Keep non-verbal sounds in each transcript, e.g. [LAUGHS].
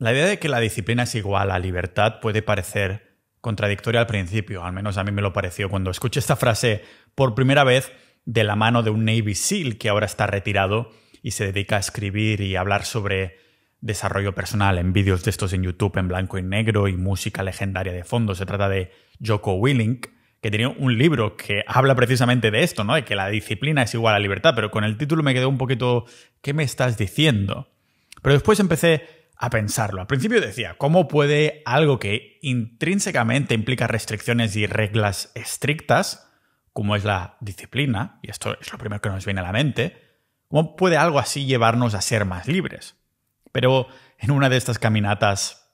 La idea de que la disciplina es igual a libertad puede parecer contradictoria al principio, al menos a mí me lo pareció cuando escuché esta frase por primera vez de la mano de un Navy SEAL que ahora está retirado y se dedica a escribir y hablar sobre desarrollo personal en vídeos de estos en YouTube en blanco y negro y música legendaria de fondo. Se trata de Joko Willink, que tenía un libro que habla precisamente de esto, ¿no? De que la disciplina es igual a libertad, pero con el título me quedé un poquito, ¿qué me estás diciendo? Pero después empecé a pensarlo. Al principio decía, ¿cómo puede algo que intrínsecamente implica restricciones y reglas estrictas, como es la disciplina, y esto es lo primero que nos viene a la mente, cómo puede algo así llevarnos a ser más libres? Pero en una de estas caminatas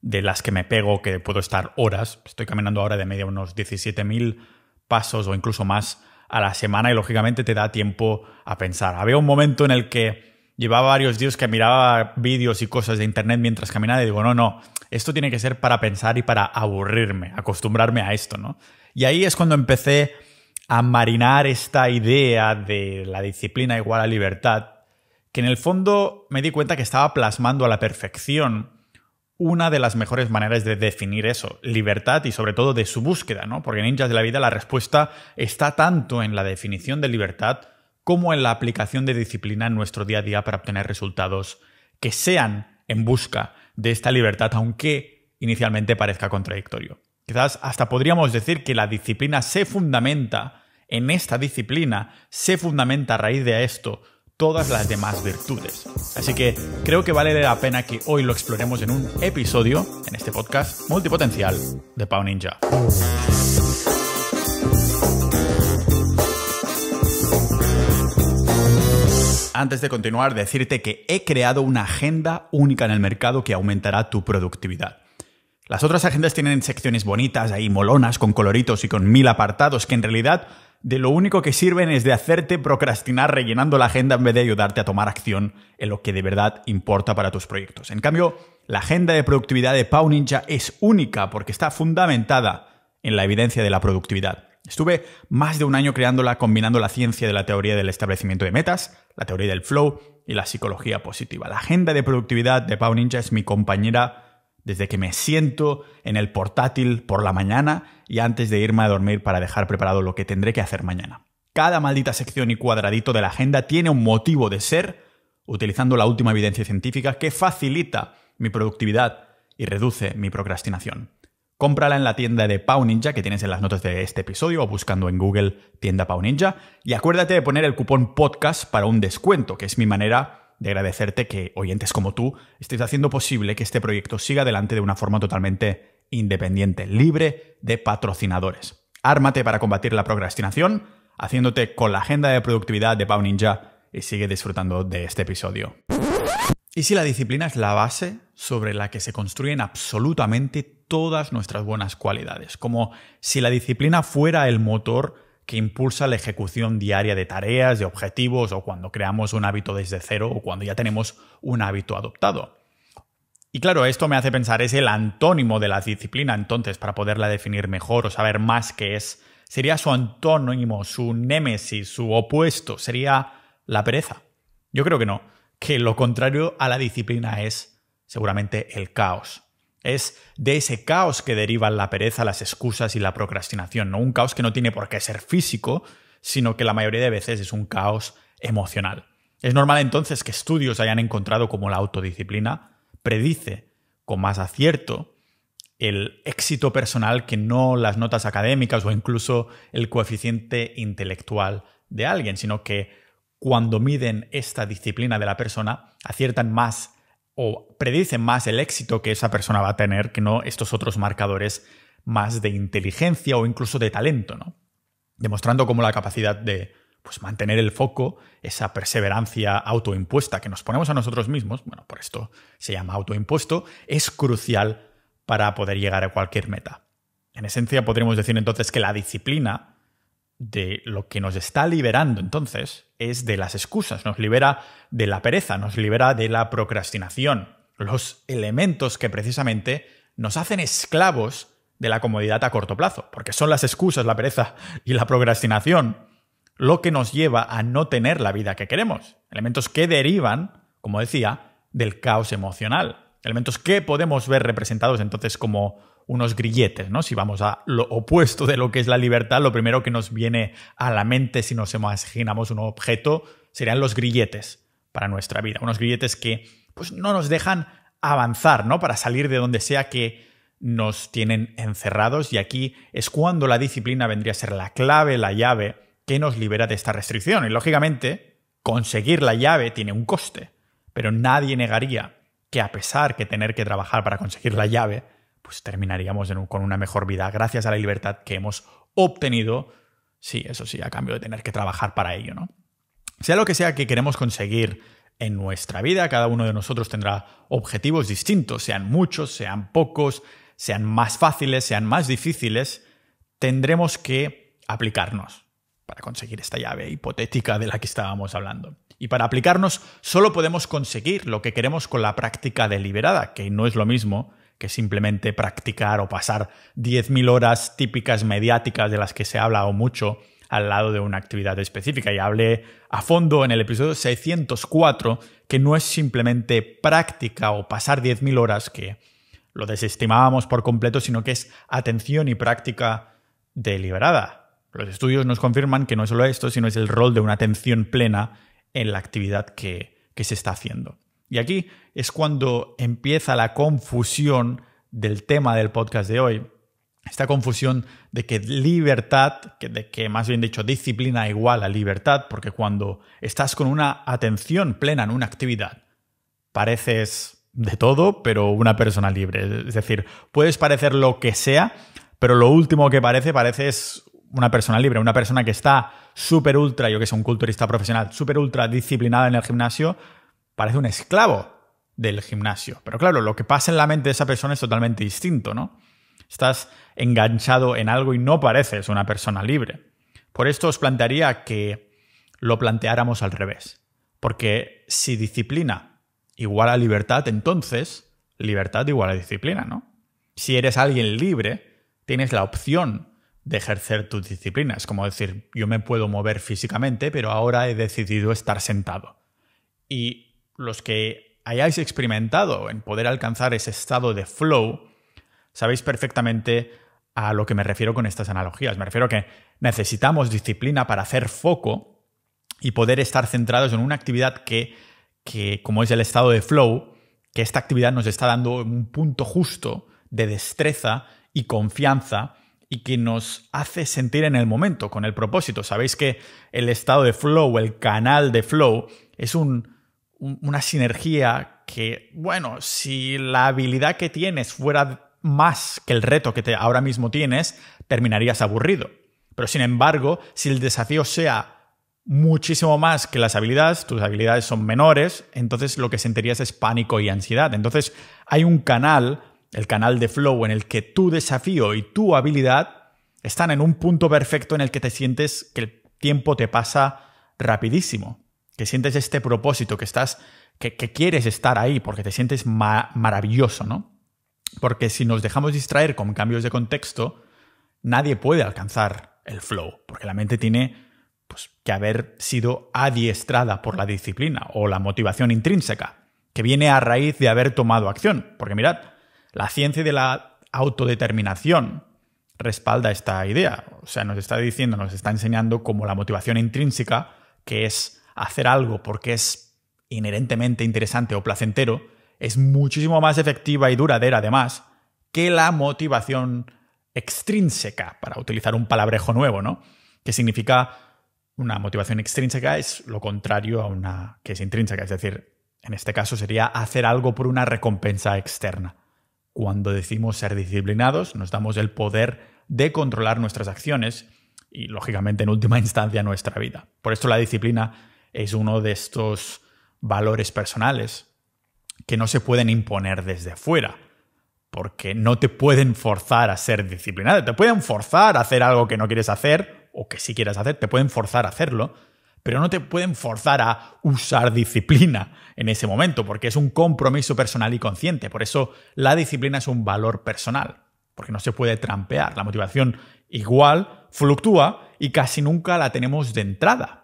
de las que me pego, que puedo estar horas, estoy caminando ahora de media unos 17.000 pasos o incluso más a la semana y lógicamente te da tiempo a pensar. Había un momento en el que llevaba varios días que miraba vídeos y cosas de internet mientras caminaba y digo, no, no, esto tiene que ser para pensar y para aburrirme, acostumbrarme a esto, ¿no? Y ahí es cuando empecé a marinar esta idea de la disciplina igual a libertad, que en el fondo me di cuenta que estaba plasmando a la perfección una de las mejores maneras de definir eso, libertad y sobre todo de su búsqueda, ¿no? Porque en Ninjas de la Vida la respuesta está tanto en la definición de libertad como en la aplicación de disciplina en nuestro día a día para obtener resultados que sean en busca de esta libertad, aunque inicialmente parezca contradictorio. Quizás hasta podríamos decir que la disciplina se fundamenta, en esta disciplina se fundamenta a raíz de esto todas las demás virtudes. Así que creo que vale la pena que hoy lo exploremos en un episodio, en este podcast multipotencial de Pau Ninja. Antes de continuar, decirte que he creado una agenda única en el mercado que aumentará tu productividad. Las otras agendas tienen secciones bonitas, ahí molonas, con coloritos y con mil apartados, que en realidad de lo único que sirven es de hacerte procrastinar rellenando la agenda en vez de ayudarte a tomar acción en lo que de verdad importa para tus proyectos. En cambio, la agenda de productividad de Pau Ninja es única porque está fundamentada en la evidencia de la productividad. Estuve más de un año creándola combinando la ciencia de la teoría del establecimiento de metas, la teoría del flow y la psicología positiva. La agenda de productividad de Pau Ninja es mi compañera desde que me siento en el portátil por la mañana y antes de irme a dormir para dejar preparado lo que tendré que hacer mañana. Cada maldita sección y cuadradito de la agenda tiene un motivo de ser, utilizando la última evidencia científica que facilita mi productividad y reduce mi procrastinación. Cómprala en la tienda de Pau Ninja que tienes en las notas de este episodio o buscando en Google tienda Pau Ninja. Y acuérdate de poner el cupón podcast para un descuento, que es mi manera de agradecerte que oyentes como tú estés haciendo posible que este proyecto siga adelante de una forma totalmente independiente, libre de patrocinadores. Ármate para combatir la procrastinación haciéndote con la agenda de productividad de Pau Ninja y sigue disfrutando de este episodio. Y si la disciplina es la base sobre la que se construyen absolutamente todas nuestras buenas cualidades, como si la disciplina fuera el motor que impulsa la ejecución diaria de tareas, de objetivos, o cuando creamos un hábito desde cero, o cuando ya tenemos un hábito adoptado. Y claro, esto me hace pensar, es el antónimo de la disciplina, entonces, para poderla definir mejor o saber más qué es, sería su antónimo, su némesis, su opuesto, sería la pereza. Yo creo que no, que lo contrario a la disciplina es seguramente el caos. Es de ese caos que derivan la pereza, las excusas y la procrastinación, ¿no? Un caos que no tiene por qué ser físico, sino que la mayoría de veces es un caos emocional. Es normal entonces que estudios hayan encontrado como la autodisciplina predice con más acierto el éxito personal que no las notas académicas o incluso el coeficiente intelectual de alguien, sino que cuando miden esta disciplina de la persona aciertan más o predicen más el éxito que esa persona va a tener que no estos otros marcadores más de inteligencia o incluso de talento, ¿no? Demostrando cómo la capacidad de pues, mantener el foco, esa perseverancia autoimpuesta que nos ponemos a nosotros mismos, bueno, por esto se llama autoimpuesto, es crucial para poder llegar a cualquier meta. En esencia podríamos decir entonces que la disciplina de lo que nos está liberando entonces es de las excusas, nos libera de la pereza, nos libera de la procrastinación, los elementos que precisamente nos hacen esclavos de la comodidad a corto plazo, porque son las excusas, la pereza y la procrastinación lo que nos lleva a no tener la vida que queremos, elementos que derivan, como decía, del caos emocional, elementos que podemos ver representados entonces como unos grilletes, ¿no? Si vamos a lo opuesto de lo que es la libertad, lo primero que nos viene a la mente si nos imaginamos un objeto serían los grilletes para nuestra vida, unos grilletes que pues no nos dejan avanzar, ¿no? Para salir de donde sea que nos tienen encerrados y aquí es cuando la disciplina vendría a ser la clave, la llave que nos libera de esta restricción. Y lógicamente, conseguir la llave tiene un coste, pero nadie negaría que a pesar que tener que trabajar para conseguir la llave, pues terminaríamos con una mejor vida gracias a la libertad que hemos obtenido, sí, eso sí, a cambio de tener que trabajar para ello, ¿no? Sea lo que sea que queremos conseguir en nuestra vida, cada uno de nosotros tendrá objetivos distintos, sean muchos, sean pocos, sean más fáciles, sean más difíciles, tendremos que aplicarnos para conseguir esta llave hipotética de la que estábamos hablando. Y para aplicarnos solo podemos conseguir lo que queremos con la práctica deliberada, que no es lo mismo que simplemente practicar o pasar 10.000 horas típicas mediáticas de las que se ha hablado mucho al lado de una actividad específica. Y hablé a fondo en el episodio 604 que no es simplemente práctica o pasar 10.000 horas que lo desestimábamos por completo, sino que es atención y práctica deliberada. Los estudios nos confirman que no es solo esto, sino es el rol de una atención plena en la actividad que, que se está haciendo. Y aquí es cuando empieza la confusión del tema del podcast de hoy. Esta confusión de que libertad, de que más bien dicho disciplina igual a libertad, porque cuando estás con una atención plena en una actividad, pareces de todo, pero una persona libre. Es decir, puedes parecer lo que sea, pero lo último que parece, pareces una persona libre, una persona que está súper ultra, yo que soy un culturista profesional, súper ultra disciplinada en el gimnasio, parece un esclavo del gimnasio. Pero claro, lo que pasa en la mente de esa persona es totalmente distinto, ¿no? Estás enganchado en algo y no pareces una persona libre. Por esto os plantearía que lo planteáramos al revés. Porque si disciplina igual a libertad, entonces libertad igual a disciplina, ¿no? Si eres alguien libre, tienes la opción de ejercer tus disciplinas. Como decir, yo me puedo mover físicamente, pero ahora he decidido estar sentado. Y los que hayáis experimentado en poder alcanzar ese estado de flow, sabéis perfectamente a lo que me refiero con estas analogías. Me refiero a que necesitamos disciplina para hacer foco y poder estar centrados en una actividad que, que como es el estado de flow, que esta actividad nos está dando un punto justo de destreza y confianza y que nos hace sentir en el momento, con el propósito. Sabéis que el estado de flow, el canal de flow, es un una sinergia que, bueno, si la habilidad que tienes fuera más que el reto que te, ahora mismo tienes, terminarías aburrido. Pero sin embargo, si el desafío sea muchísimo más que las habilidades, tus habilidades son menores, entonces lo que sentirías es pánico y ansiedad. Entonces hay un canal, el canal de flow, en el que tu desafío y tu habilidad están en un punto perfecto en el que te sientes que el tiempo te pasa rapidísimo que sientes este propósito, que estás, que, quieres estar ahí, porque te sientes maravilloso, ¿no? Porque si nos dejamos distraer con cambios de contexto, nadie puede alcanzar el flow, porque la mente tiene pues, que haber sido adiestrada por la disciplina o la motivación intrínseca, que viene a raíz de haber tomado acción. Porque mirad, la ciencia de la autodeterminación respalda esta idea, o sea, nos está diciendo, nos está enseñando como la motivación intrínseca, que es hacer algo porque es inherentemente interesante o placentero, es muchísimo más efectiva y duradera además que la motivación extrínseca, para utilizar un palabrejo nuevo, ¿no? Que significa una motivación extrínseca es lo contrario a una que es intrínseca, es decir, en este caso sería hacer algo por una recompensa externa. Cuando decimos ser disciplinados, nos damos el poder de controlar nuestras acciones y, lógicamente, en última [LAUGHS] instancia, nuestra vida. Por esto la disciplina es uno de estos valores personales que no se pueden imponer desde fuera, porque no te pueden forzar a ser disciplinado, te pueden forzar a hacer algo que no quieres hacer o que sí quieres hacer, te pueden forzar a hacerlo, pero no te pueden forzar a usar disciplina en ese momento, porque es un compromiso personal y consciente, por eso la disciplina es un valor personal, porque no se puede trampear, la motivación igual fluctúa y casi nunca la tenemos de entrada,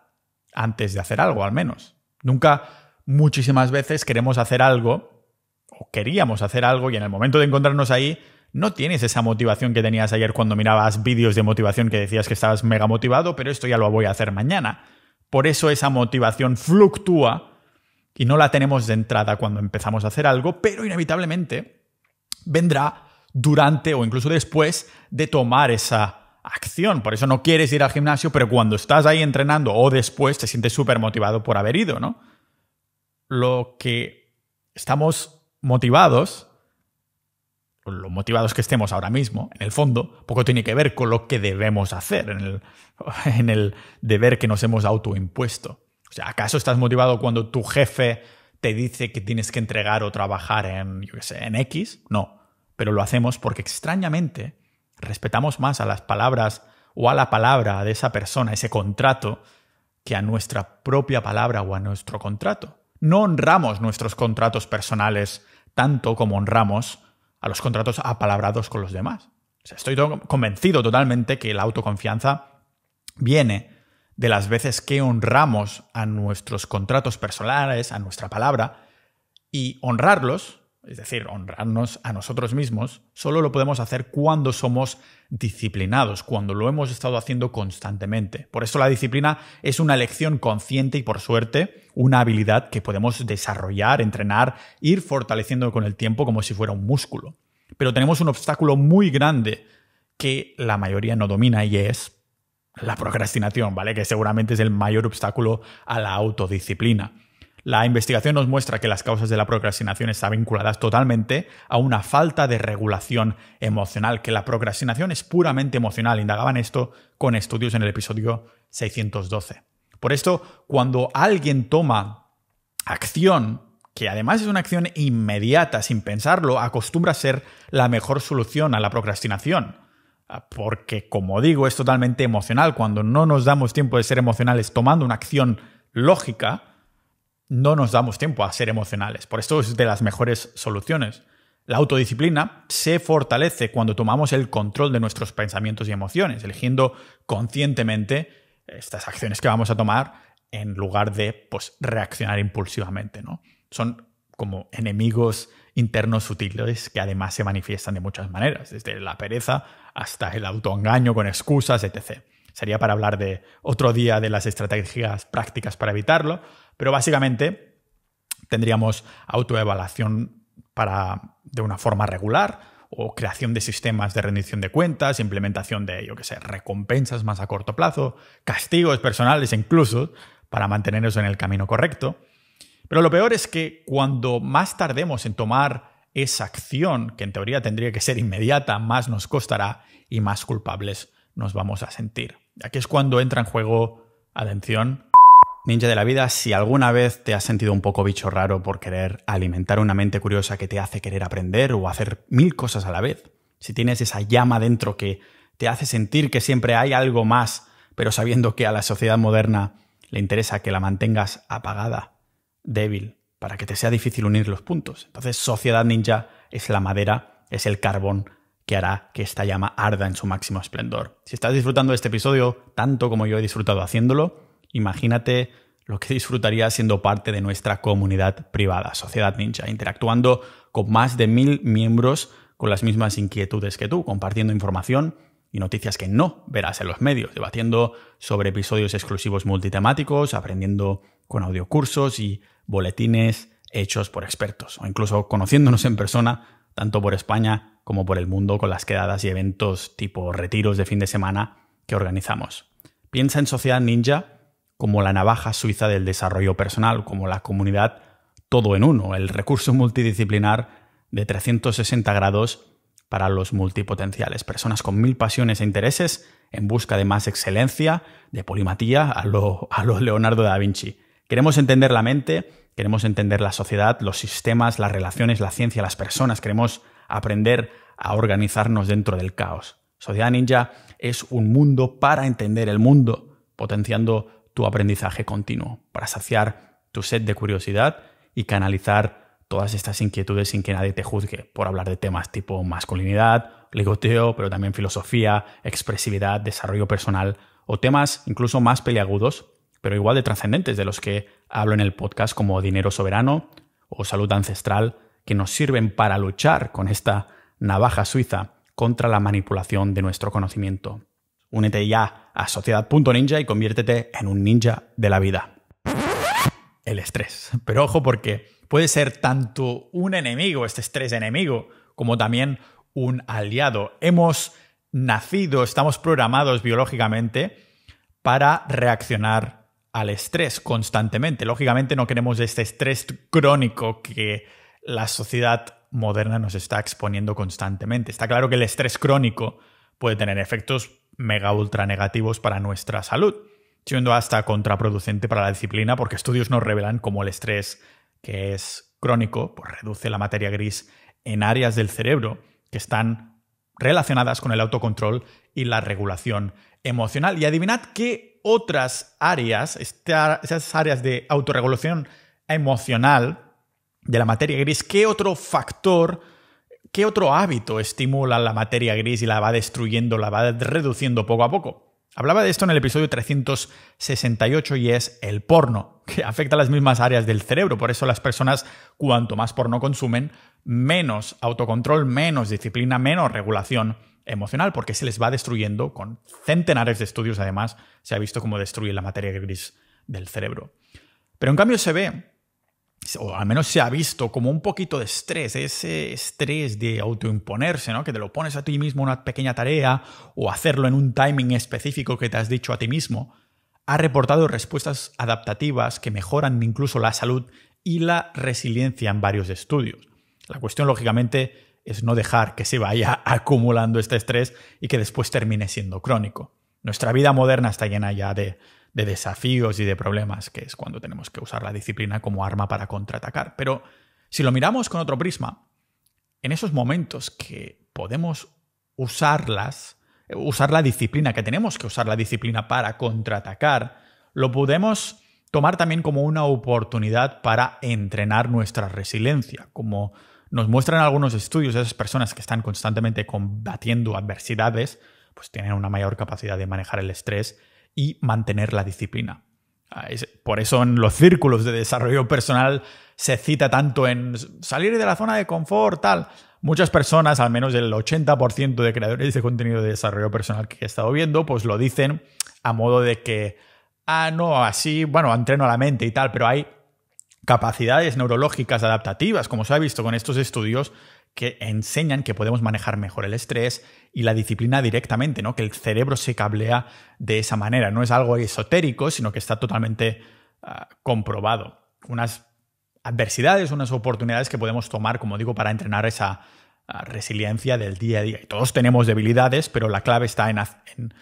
antes de hacer algo, al menos. Nunca muchísimas veces queremos hacer algo o queríamos hacer algo y en el momento de encontrarnos ahí no tienes esa motivación que tenías ayer cuando mirabas vídeos de motivación que decías que estabas mega motivado, pero esto ya lo voy a hacer mañana. Por eso esa motivación fluctúa y no la tenemos de entrada cuando empezamos a hacer algo, pero inevitablemente vendrá durante o incluso después de tomar esa acción. Por eso no quieres ir al gimnasio, pero cuando estás ahí entrenando o después te sientes súper motivado por haber ido, ¿no? Lo que estamos motivados, lo motivados que estemos ahora mismo, en el fondo, poco tiene que ver con lo que debemos hacer, en el, [LAUGHS] en el deber que nos hemos autoimpuesto. O sea, ¿acaso estás motivado cuando tu jefe te dice que tienes que entregar o trabajar en, yo qué sé, en X? No, pero lo hacemos porque extrañamente Respetamos más a las palabras o a la palabra de esa persona, ese contrato, que a nuestra propia palabra o a nuestro contrato. No honramos nuestros contratos personales tanto como honramos a los contratos apalabrados con los demás. estoy convencido totalmente que la autoconfianza viene de las veces que honramos a nuestros contratos personales, a nuestra palabra, y honrarlos es decir, honrarnos a nosotros mismos, solo lo podemos hacer cuando somos disciplinados, cuando lo hemos estado haciendo constantemente. Por eso la disciplina es una elección consciente y por suerte una habilidad que podemos desarrollar, entrenar, ir fortaleciendo con el tiempo como si fuera un músculo. Pero tenemos un obstáculo muy grande que la mayoría no domina y es la procrastinación, ¿vale? Que seguramente es el mayor obstáculo a la autodisciplina. La investigación nos muestra que las causas de la procrastinación están vinculadas totalmente a una falta de regulación emocional, que la procrastinación es puramente emocional. Indagaban esto con estudios en el episodio 612. Por esto, cuando alguien toma acción, que además es una acción inmediata, sin pensarlo, acostumbra a ser la mejor solución a la procrastinación. Ah, porque, como digo, es totalmente emocional. Cuando no nos damos tiempo de ser emocionales tomando una acción lógica, no nos damos tiempo a ser emocionales. Por esto es de las mejores soluciones. La autodisciplina se fortalece cuando tomamos el control de nuestros pensamientos y emociones, eligiendo conscientemente estas acciones que vamos a tomar en lugar de pues, reaccionar impulsivamente. Son como enemigos internos sutiles que además se manifiestan de muchas maneras, desde la pereza hasta el autoengaño con excusas, etc. Sería para hablar de otro día de las estrategias prácticas para evitarlo, pero básicamente tendríamos autoevaluación para, de una forma regular, o creación de sistemas de rendición de cuentas, implementación de, yo qué sé, recompensas más a corto plazo, castigos personales incluso, para mantenernos en el camino correcto. Pero lo peor es que cuando más tardemos en tomar esa acción, que en teoría tendría que ser inmediata, más nos costará y más culpables nos vamos a sentir. Aquí es cuando entra en juego, atención, ninja de la vida, si alguna vez te has sentido un poco bicho raro por querer alimentar una mente curiosa que te hace querer aprender o hacer mil cosas a la vez, si tienes esa llama dentro que te hace sentir que siempre hay algo más, pero sabiendo que a la sociedad moderna le interesa que la mantengas apagada, débil, para que te sea difícil unir los puntos. Entonces, sociedad ninja es la madera, es el carbón que hará que esta llama arda en su máximo esplendor. Si estás disfrutando de este episodio tanto como yo he disfrutado haciéndolo, Imagínate lo que disfrutarías siendo parte de nuestra comunidad privada, Sociedad Ninja, interactuando con más de mil miembros con las mismas inquietudes que tú, compartiendo información y noticias que no verás en los medios, debatiendo sobre episodios exclusivos multitemáticos, aprendiendo con audiocursos y boletines hechos por expertos, o incluso conociéndonos en persona, tanto por España como por el mundo, con las quedadas y eventos tipo retiros de fin de semana que organizamos. Piensa en Sociedad Ninja como la navaja suiza del desarrollo personal, como la comunidad todo en uno, el recurso multidisciplinar de 360 grados para los multipotenciales, personas con mil pasiones e intereses en busca de más excelencia, de polimatía a los a lo Leonardo da Vinci. Queremos entender la mente, queremos entender la sociedad, los sistemas, las relaciones, la ciencia, las personas, queremos aprender a organizarnos dentro del caos. Sociedad Ninja es un mundo para entender el mundo, potenciando tu aprendizaje continuo, para saciar tu sed de curiosidad y canalizar todas estas inquietudes sin que nadie te juzgue por hablar de temas tipo masculinidad, ligoteo, pero también filosofía, expresividad, desarrollo personal o temas incluso más peliagudos, pero igual de trascendentes de los que hablo en el podcast como dinero soberano o salud ancestral, que nos sirven para luchar con esta navaja suiza contra la manipulación de nuestro conocimiento. Únete ya a sociedad.ninja y conviértete en un ninja de la vida. El estrés. Pero ojo porque puede ser tanto un enemigo, este estrés enemigo, como también un aliado. Hemos nacido, estamos programados biológicamente para reaccionar al estrés constantemente. Lógicamente no queremos este estrés crónico que la sociedad moderna nos está exponiendo constantemente. Está claro que el estrés crónico puede tener efectos mega ultra negativos para nuestra salud, siendo hasta contraproducente para la disciplina porque estudios nos revelan cómo el estrés, que es crónico, pues reduce la materia gris en áreas del cerebro que están relacionadas con el autocontrol y la regulación emocional. Y adivinad qué otras áreas, esas áreas de autorregulación emocional de la materia gris, qué otro factor ¿Qué otro hábito estimula la materia gris y la va destruyendo, la va reduciendo poco a poco? Hablaba de esto en el episodio 368 y es el porno, que afecta a las mismas áreas del cerebro. Por eso las personas, cuanto más porno consumen, menos autocontrol, menos disciplina, menos regulación emocional, porque se les va destruyendo, con centenares de estudios además, se ha visto cómo destruye la materia gris del cerebro. Pero en cambio se ve o al menos se ha visto como un poquito de estrés, ese estrés de autoimponerse, ¿no? Que te lo pones a ti mismo una pequeña tarea o hacerlo en un timing específico que te has dicho a ti mismo, ha reportado respuestas adaptativas que mejoran incluso la salud y la resiliencia en varios estudios. La cuestión, lógicamente, es no dejar que se vaya [LAUGHS] acumulando este estrés y que después termine siendo crónico. Nuestra vida moderna está llena ya de de desafíos y de problemas, que es cuando tenemos que usar la disciplina como arma para contraatacar. Pero si lo miramos con otro prisma, en esos momentos que podemos usarlas, usar la disciplina, que tenemos que usar la disciplina para contraatacar, lo podemos tomar también como una oportunidad para entrenar nuestra resiliencia, como nos muestran algunos estudios, esas personas que están constantemente combatiendo adversidades, pues tienen una mayor capacidad de manejar el estrés y mantener la disciplina. Ah, por eso en los círculos de desarrollo personal se cita tanto en salir de la zona de confort, tal. Muchas personas, al menos el 80% de creadores de contenido de desarrollo personal que he estado viendo, pues lo dicen a modo de que, ah, no, así, bueno, entreno a la mente y tal, pero hay capacidades neurológicas adaptativas, como se ha visto con estos estudios, que enseñan que podemos manejar mejor el estrés y la disciplina directamente, ¿no? Que el cerebro se cablea de esa manera. No es algo esotérico, sino que está totalmente ah, comprobado. Unas adversidades, unas oportunidades que podemos tomar, como digo, para entrenar esa ah, resiliencia del día a día. Y todos tenemos debilidades, pero la clave está en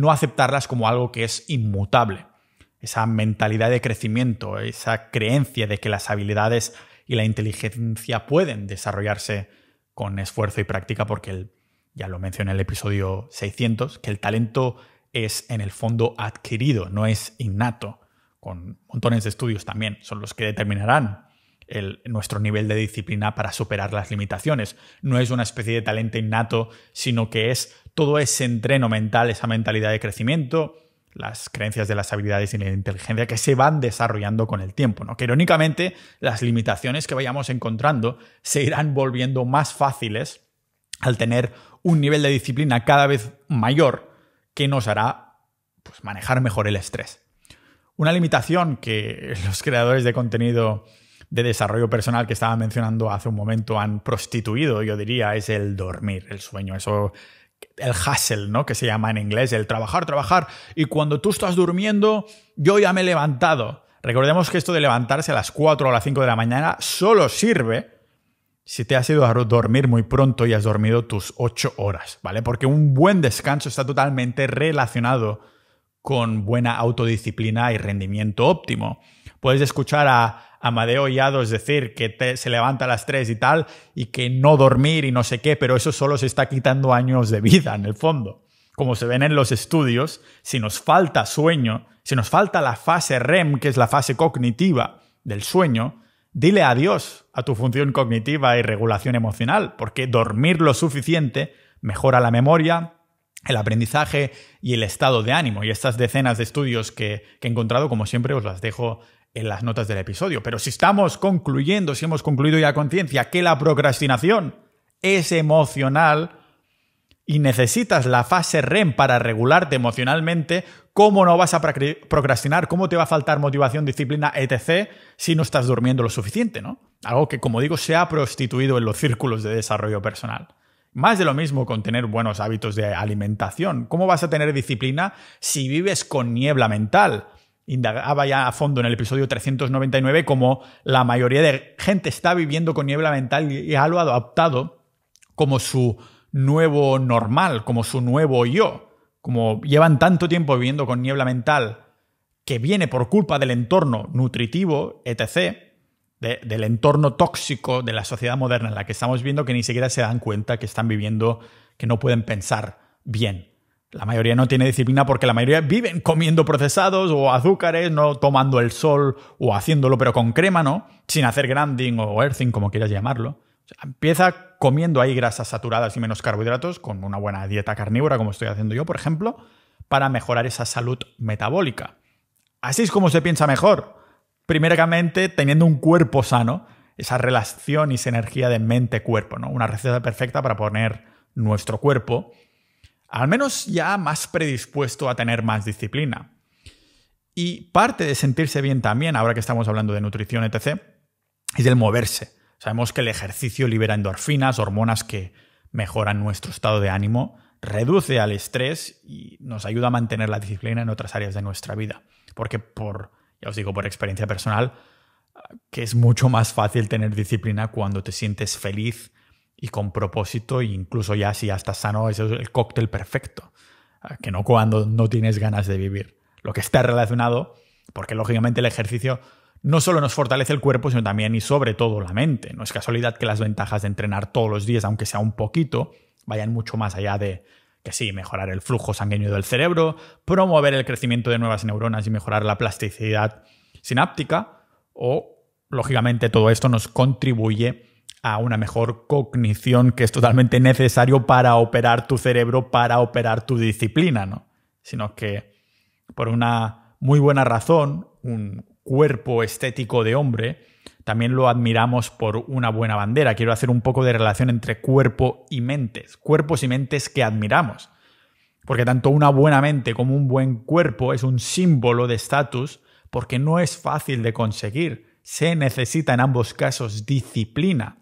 no aceptarlas como algo que es inmutable. Esa mentalidad de crecimiento, esa creencia de que las habilidades y la inteligencia pueden desarrollarse con esfuerzo y práctica porque ya lo mencioné en el episodio 600, que el talento es en el fondo adquirido, no es innato, con montones de estudios también, son los que determinarán nuestro nivel de disciplina para superar las limitaciones. No es una especie de talento innato, sino que es todo ese entreno mental, esa mentalidad de crecimiento, las creencias de las habilidades y la inteligencia que se van desarrollando con el tiempo, ¿no? Que irónicamente las limitaciones que vayamos encontrando se irán volviendo más fáciles al tener un nivel de disciplina cada vez mayor que nos hará pues, manejar mejor el estrés. Una limitación que [LAUGHS] los creadores de contenido de desarrollo personal que estaba mencionando hace un momento han prostituido, yo diría, es el dormir, el sueño. Eso el hustle, ¿no? Que se llama en inglés, el trabajar, trabajar. Y cuando tú estás durmiendo, yo ya me he levantado. Recordemos que esto de levantarse a las 4 o a las 5 de la mañana solo sirve si te has ido a dormir muy pronto y has dormido tus 8 horas, ¿vale? Porque un buen descanso está totalmente relacionado con buena autodisciplina y rendimiento óptimo puedes escuchar a Amadeo es decir que se levanta a las 3 y tal, y que no dormir y no sé qué, pero eso solo se está quitando años de vida en el fondo. Como se ven en los estudios, si nos falta sueño, si nos falta la fase REM, que es la fase cognitiva del sueño, dile adiós a tu función cognitiva y regulación emocional, porque dormir lo suficiente mejora la memoria, el aprendizaje y el estado de ánimo. Y estas decenas de estudios que, que, he encontrado, como siempre, os las dejo en las notas del episodio. Pero si estamos concluyendo, si hemos concluido ya conciencia que la procrastinación es emocional y necesitas la fase REM para regularte emocionalmente, ¿cómo no vas a procrastinar? ¿Cómo te va a faltar motivación, disciplina, etc. si no estás durmiendo lo suficiente, ¿no? Algo que, como digo, se ha prostituido en los círculos de desarrollo personal. Más de lo mismo con tener buenos hábitos de alimentación. ¿Cómo vas a tener disciplina si vives con niebla mental? indagaba ya a fondo en el episodio 399 como la mayoría de gente está viviendo con niebla mental y ha lo adoptado como su nuevo normal, como su nuevo yo. Como llevan tanto tiempo viviendo con niebla mental que viene por culpa del entorno nutritivo, etc., del entorno tóxico de la sociedad moderna en la que estamos viendo que ni siquiera se dan cuenta que están viviendo, que no pueden pensar bien. La mayoría no tiene disciplina porque la mayoría viven comiendo procesados o azúcares, no tomando el sol o haciéndolo pero con crema, ¿no? Sin hacer grinding o earthing, como quieras llamarlo. empieza comiendo ahí grasas saturadas y menos carbohidratos con una buena dieta carnívora, como estoy haciendo yo, por ejemplo, para mejorar esa salud metabólica. Así es como se piensa mejor. Primeramente, teniendo un cuerpo sano, esa relación y esa energía de mente-cuerpo, ¿no? Una receta perfecta para poner nuestro cuerpo al menos ya más predispuesto a tener más disciplina. Y parte de sentirse bien también, ahora que estamos hablando de nutrición, etc., es el moverse. Sabemos que el ejercicio libera endorfinas, hormonas que mejoran nuestro estado de ánimo, reduce al estrés y nos ayuda a mantener la disciplina en otras áreas de nuestra vida. Porque por, ya os digo, por experiencia personal, que es mucho más fácil tener disciplina cuando te sientes feliz, y con propósito, e incluso ya si ya estás sano, ese es el cóctel perfecto, ah, que no cuando no tienes ganas de vivir. Lo que está relacionado, porque lógicamente el ejercicio no solo nos fortalece el cuerpo, sino también y sobre todo la mente. No es casualidad que las ventajas de entrenar todos los días, aunque sea un poquito, vayan mucho más allá de que sí, mejorar el flujo sanguíneo del cerebro, promover el crecimiento de nuevas neuronas y mejorar la plasticidad sináptica, o lógicamente todo esto nos contribuye a una mejor cognición que es totalmente necesario para operar tu cerebro, para operar tu disciplina, ¿no? Sino que por una muy buena razón, un cuerpo estético de hombre, también lo admiramos por una buena bandera. Quiero hacer un poco de relación entre cuerpo y mentes, cuerpos y mentes que admiramos. Porque tanto una buena mente como un buen cuerpo es un símbolo de estatus porque no es fácil de conseguir. Se necesita en ambos casos disciplina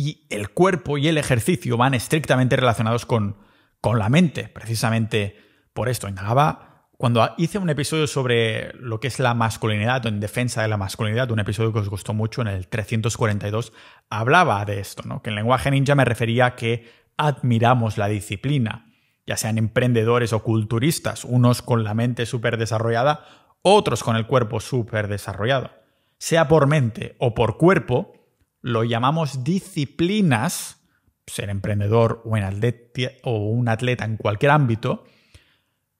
y el cuerpo y el ejercicio van estrictamente relacionados con, la mente. Precisamente por esto indagaba cuando hice un episodio sobre lo que es la masculinidad o en defensa de la masculinidad, un episodio que os gustó mucho en el 342, hablaba de esto, ¿no? que en lenguaje ninja me refería a que admiramos la disciplina, ya sean emprendedores o culturistas, unos con la mente súper desarrollada, otros con el cuerpo súper desarrollado. Sea por mente o por cuerpo, lo llamamos disciplinas, ser emprendedor o, un atleta en cualquier ámbito,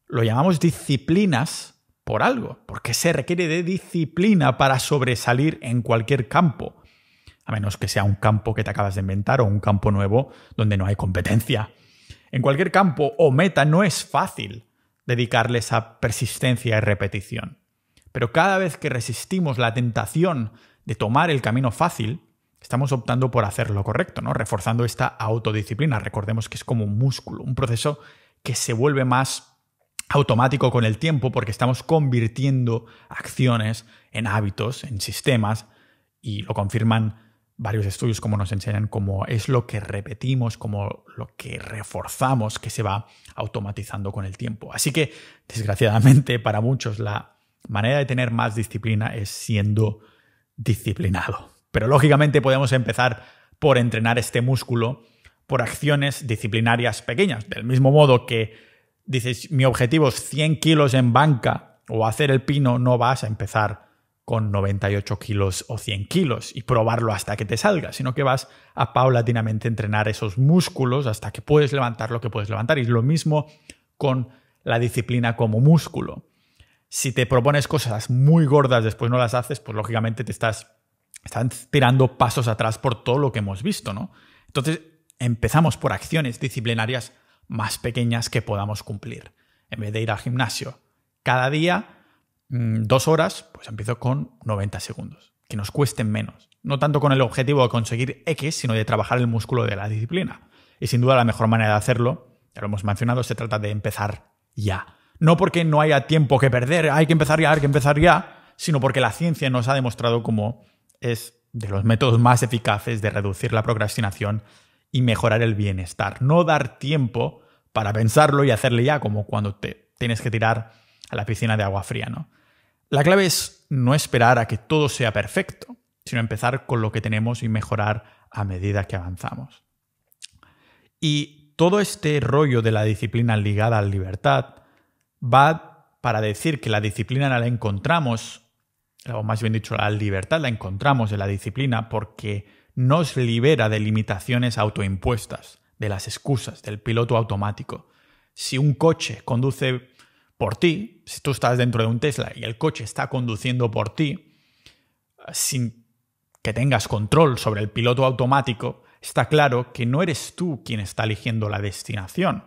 lo llamamos disciplinas por algo, porque se requiere de disciplina para sobresalir en cualquier campo, a menos que sea un campo que te acabas de inventar o un campo nuevo donde no hay competencia. En cualquier campo o meta no es fácil dedicarle esa persistencia y repetición. Pero cada vez que resistimos la tentación de tomar el camino fácil, estamos optando por hacer lo correcto, ¿no? Reforzando esta autodisciplina. Recordemos que es como un músculo, un proceso que se vuelve más automático con el tiempo porque estamos convirtiendo acciones en hábitos, en sistemas, y lo confirman varios estudios como nos enseñan cómo es lo que repetimos, como lo que reforzamos que se va automatizando con el tiempo. Así que, desgraciadamente, para muchos la manera de tener más disciplina es siendo disciplinado. Pero lógicamente podemos empezar por entrenar este músculo por acciones disciplinarias pequeñas. Del mismo modo que dices, mi objetivo es 100 kilos en banca o hacer el pino, no vas a empezar con 98 kilos o 100 kilos y probarlo hasta que te salga, sino que vas a paulatinamente entrenar esos músculos hasta que puedes levantar lo que puedes levantar. Y lo mismo con la disciplina como músculo. Si te propones cosas muy gordas, después no las haces, pues lógicamente te estás están tirando pasos atrás por todo lo que hemos visto, ¿no? Entonces, empezamos por acciones disciplinarias más pequeñas que podamos cumplir. En vez de ir al gimnasio cada día mm, dos horas, pues empiezo con 90 segundos, que nos cuesten menos. No tanto con el objetivo de conseguir X, sino de trabajar el músculo de la disciplina. Y sin duda la mejor manera de hacerlo, ya lo hemos mencionado, se trata de empezar ya. No porque no haya tiempo que perder, hay que empezar ya, hay que empezar ya, sino porque la ciencia nos ha demostrado como es de los métodos más eficaces de reducir la procrastinación y mejorar el bienestar. No dar tiempo para pensarlo y hacerle ya, como cuando te tienes que tirar a la piscina de agua fría, ¿no? La clave es no esperar a que todo sea perfecto, sino empezar con lo que tenemos y mejorar a medida que avanzamos. Y todo este rollo de la disciplina ligada a la libertad va para decir que la disciplina la encontramos o más bien dicho, la libertad la encontramos en la disciplina porque nos libera de limitaciones autoimpuestas, de las excusas, del piloto automático. Si un coche conduce por ti, si tú estás dentro de un Tesla y el coche está conduciendo por ti, sin que tengas control sobre el piloto automático, está claro que no eres tú quien está eligiendo la destinación.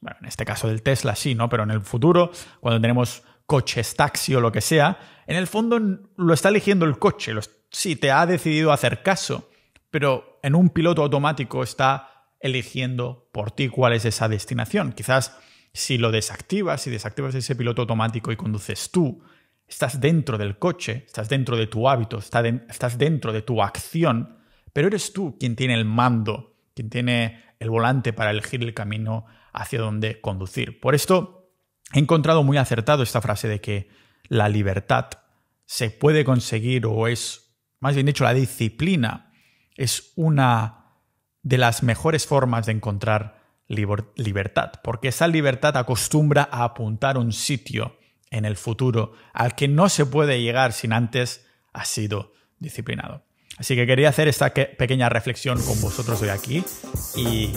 Bueno, en este caso del Tesla sí, ¿no? Pero en el futuro, cuando tenemos coches taxi o lo que sea, en el fondo lo está eligiendo el coche. sí, te ha decidido hacer caso, pero en un piloto automático está eligiendo por ti cuál es esa destinación. Quizás si lo desactivas, si desactivas ese piloto automático y conduces tú, estás dentro del coche, estás dentro de tu hábito, estás dentro de tu acción, pero eres tú quien tiene el mando, quien tiene el volante para elegir el camino hacia donde conducir. Por esto he encontrado muy acertado esta frase de que la libertad se puede conseguir o es, más bien dicho, la disciplina es una de las mejores formas de encontrar libertad, porque esa libertad acostumbra a apuntar un sitio en el futuro al que no se puede llegar sin antes ha sido disciplinado. Así que quería hacer esta pequeña reflexión con vosotros hoy aquí y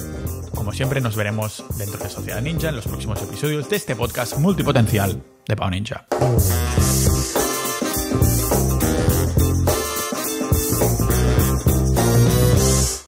como siempre nos veremos dentro de Sociedad Ninja en los próximos episodios de este podcast multipotencial der Bauninja.